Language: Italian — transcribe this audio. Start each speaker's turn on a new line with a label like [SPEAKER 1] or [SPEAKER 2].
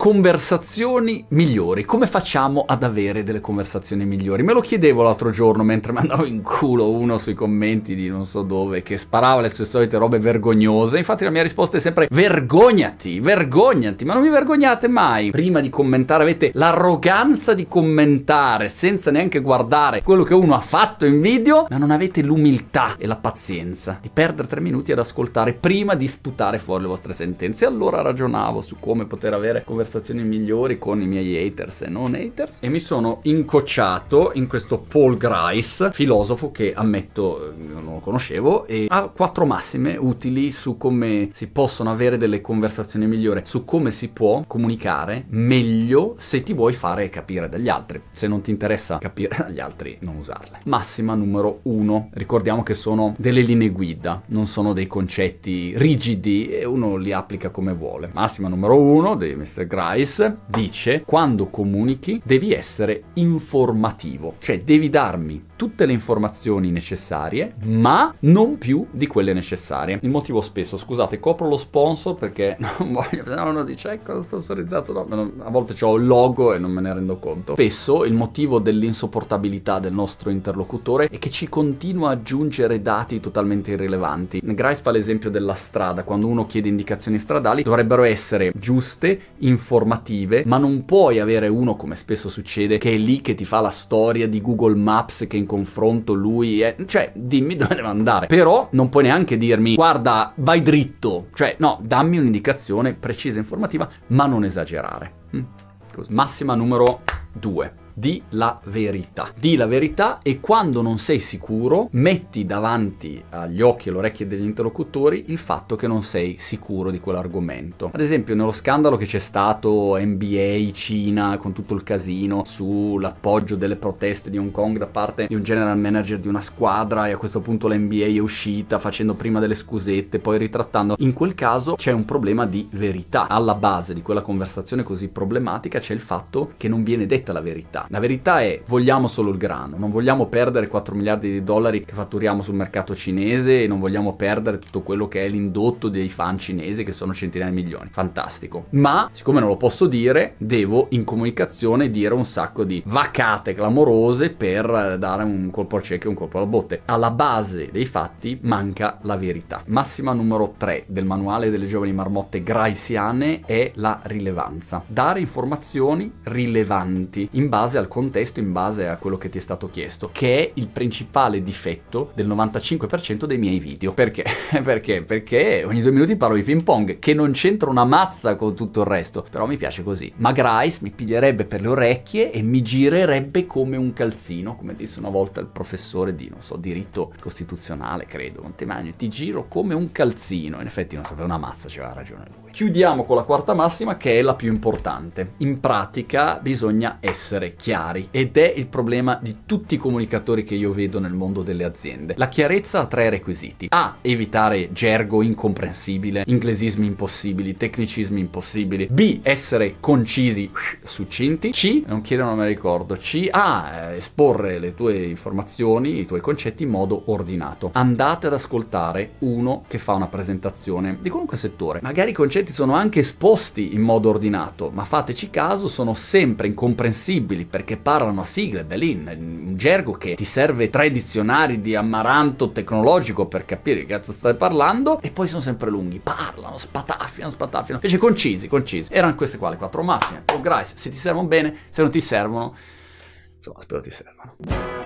[SPEAKER 1] conversazioni migliori. Come facciamo ad avere delle conversazioni migliori? Me lo chiedevo l'altro giorno mentre mandavo in culo uno sui commenti di non so dove che sparava le sue solite robe vergognose. Infatti la mia risposta è sempre vergognati, vergognati, ma non vi vergognate mai. Prima di commentare avete l'arroganza di commentare senza neanche guardare quello che uno ha fatto in video, ma non avete l'umiltà e la pazienza di perdere tre minuti ad ascoltare prima di sputare fuori le vostre sentenze. Allora ragionavo su come poter avere conversazioni conversazioni migliori con i miei haters e non haters e mi sono incocciato in questo Paul Grice, filosofo che ammetto eh, non lo conoscevo e ha quattro massime utili su come si possono avere delle conversazioni migliori, su come si può comunicare meglio se ti vuoi fare capire dagli altri. Se non ti interessa capire dagli altri, non usarle. Massima numero uno, ricordiamo che sono delle linee guida, non sono dei concetti rigidi e uno li applica come vuole. Massima numero uno di Mr. Grice Rice dice quando comunichi devi essere informativo, cioè devi darmi tutte le informazioni necessarie, ma non più di quelle necessarie. Il motivo spesso, scusate, copro lo sponsor perché non voglio, no, no, dice ecco l'ho sponsorizzato, no, no, a volte ho il logo e non me ne rendo conto. Spesso il motivo dell'insopportabilità del nostro interlocutore è che ci continua a aggiungere dati totalmente irrilevanti. Grice fa l'esempio della strada, quando uno chiede indicazioni stradali dovrebbero essere giuste, informative, informative, ma non puoi avere uno, come spesso succede, che è lì che ti fa la storia di Google Maps che in confronto lui è... Cioè, dimmi dove devo andare. Però non puoi neanche dirmi, guarda, vai dritto. Cioè, no, dammi un'indicazione precisa, e informativa, ma non esagerare. Hm? Massima numero 2 di la verità. Di la verità e quando non sei sicuro metti davanti agli occhi e alle orecchie degli interlocutori il fatto che non sei sicuro di quell'argomento. Ad esempio nello scandalo che c'è stato NBA Cina con tutto il casino sull'appoggio delle proteste di Hong Kong da parte di un general manager di una squadra e a questo punto l'NBA è uscita facendo prima delle scusette poi ritrattando. In quel caso c'è un problema di verità. Alla base di quella conversazione così problematica c'è il fatto che non viene detta la verità. La verità è, vogliamo solo il grano, non vogliamo perdere 4 miliardi di dollari che fatturiamo sul mercato cinese e non vogliamo perdere tutto quello che è l'indotto dei fan cinesi che sono centinaia di milioni. Fantastico. Ma, siccome non lo posso dire, devo in comunicazione dire un sacco di vacate clamorose per dare un colpo al cieco e un colpo alla botte. Alla base dei fatti manca la verità. Massima numero 3 del manuale delle giovani marmotte graisiane è la rilevanza. Dare informazioni rilevanti in base a al contesto, in base a quello che ti è stato chiesto, che è il principale difetto del 95% dei miei video. Perché? Perché? Perché ogni due minuti parlo di ping pong, che non c'entra una mazza con tutto il resto, però mi piace così. Ma Grice mi piglierebbe per le orecchie e mi girerebbe come un calzino, come disse una volta il professore di, non so, diritto costituzionale, credo, non ti mangio, ti giro come un calzino. In effetti non sapeva una mazza, c'era ragione lui. Chiudiamo con la quarta massima che è la più importante. In pratica bisogna essere chiari ed è il problema di tutti i comunicatori che io vedo nel mondo delle aziende. La chiarezza ha tre requisiti. A. Evitare gergo incomprensibile, inglesismi impossibili, tecnicismi impossibili. B. Essere concisi, succinti. C. Non chiedo, non me ricordo. C. A. Esporre le tue informazioni, i tuoi concetti in modo ordinato. Andate ad ascoltare uno che fa una presentazione di qualunque settore. Magari i concetti sono anche esposti in modo ordinato, ma fateci caso, sono sempre incomprensibili perché parlano a sigle, Belin, un gergo che ti serve tre dizionari di amaranto tecnologico per capire che cazzo stai parlando, e poi sono sempre lunghi, parlano, spataffiano, spataffiano, invece concisi, concisi. Erano queste qua le quattro massime, oh Grice, se ti servono bene, se non ti servono, insomma spero ti servano.